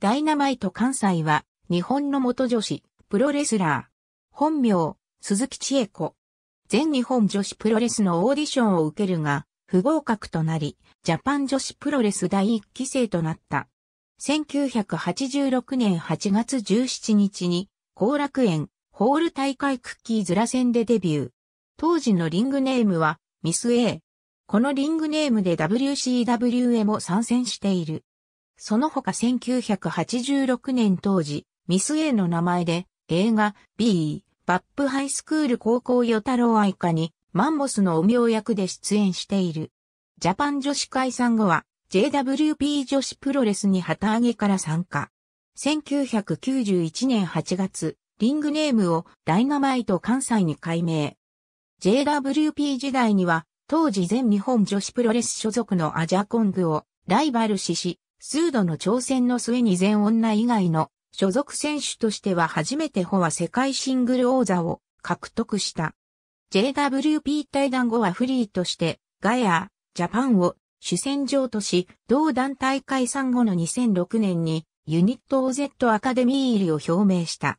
ダイナマイト関西は、日本の元女子、プロレスラー。本名、鈴木千恵子。全日本女子プロレスのオーディションを受けるが、不合格となり、ジャパン女子プロレス第1期生となった。1986年8月17日に、後楽園、ホール大会クッキーズラ戦でデビュー。当時のリングネームは、ミス A。このリングネームで WCW a も参戦している。その他1986年当時、ミス A の名前で映画 B、バップハイスクール高校与太郎愛家にマンモスのお名役で出演している。ジャパン女子解散後は JWP 女子プロレスに旗揚げから参加。1991年8月、リングネームをダイナマイト関西に改名。JWP 時代には、当時全日本女子プロレス所属のアジャコングをライバル視し、数度の挑戦の末に全女以外の所属選手としては初めてホは世界シングル王座を獲得した。JWP 対談後はフリーとして、ガヤー、ジャパンを主戦場とし、同団体解散後の2006年にユニット OZ アカデミー入りを表明した。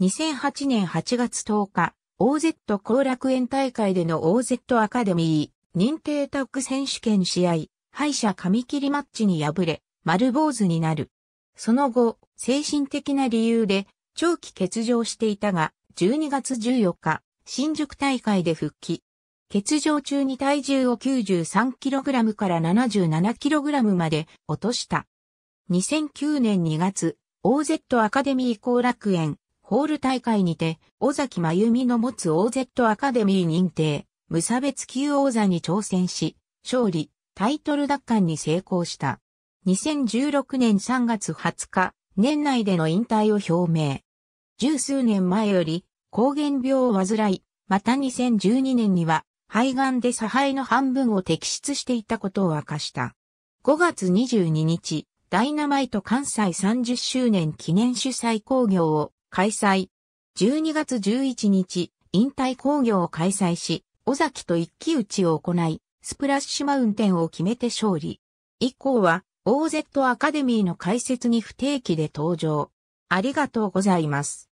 2008年8月10日、OZ 後楽園大会での OZ アカデミー。認定タッグ選手権試合、敗者紙切りマッチに敗れ、丸坊主になる。その後、精神的な理由で長期欠場していたが、12月14日、新宿大会で復帰。欠場中に体重を 93kg から 77kg まで落とした。2009年2月、OZ アカデミー後楽園、ホール大会にて、尾崎真由美の持つ OZ アカデミー認定、無差別級王座に挑戦し、勝利、タイトル奪還に成功した。2016年3月20日、年内での引退を表明。十数年前より、抗原病を患い、また2012年には、肺がんで差配の半分を摘出していたことを明かした。5月22日、ダイナマイト関西30周年記念主催工業を開催。12月11日、引退工業を開催し、尾崎と一騎打ちを行い、スプラッシュマウンテンを決めて勝利。以降は、OZ アカデミーの解説に不定期で登場。ありがとうございます。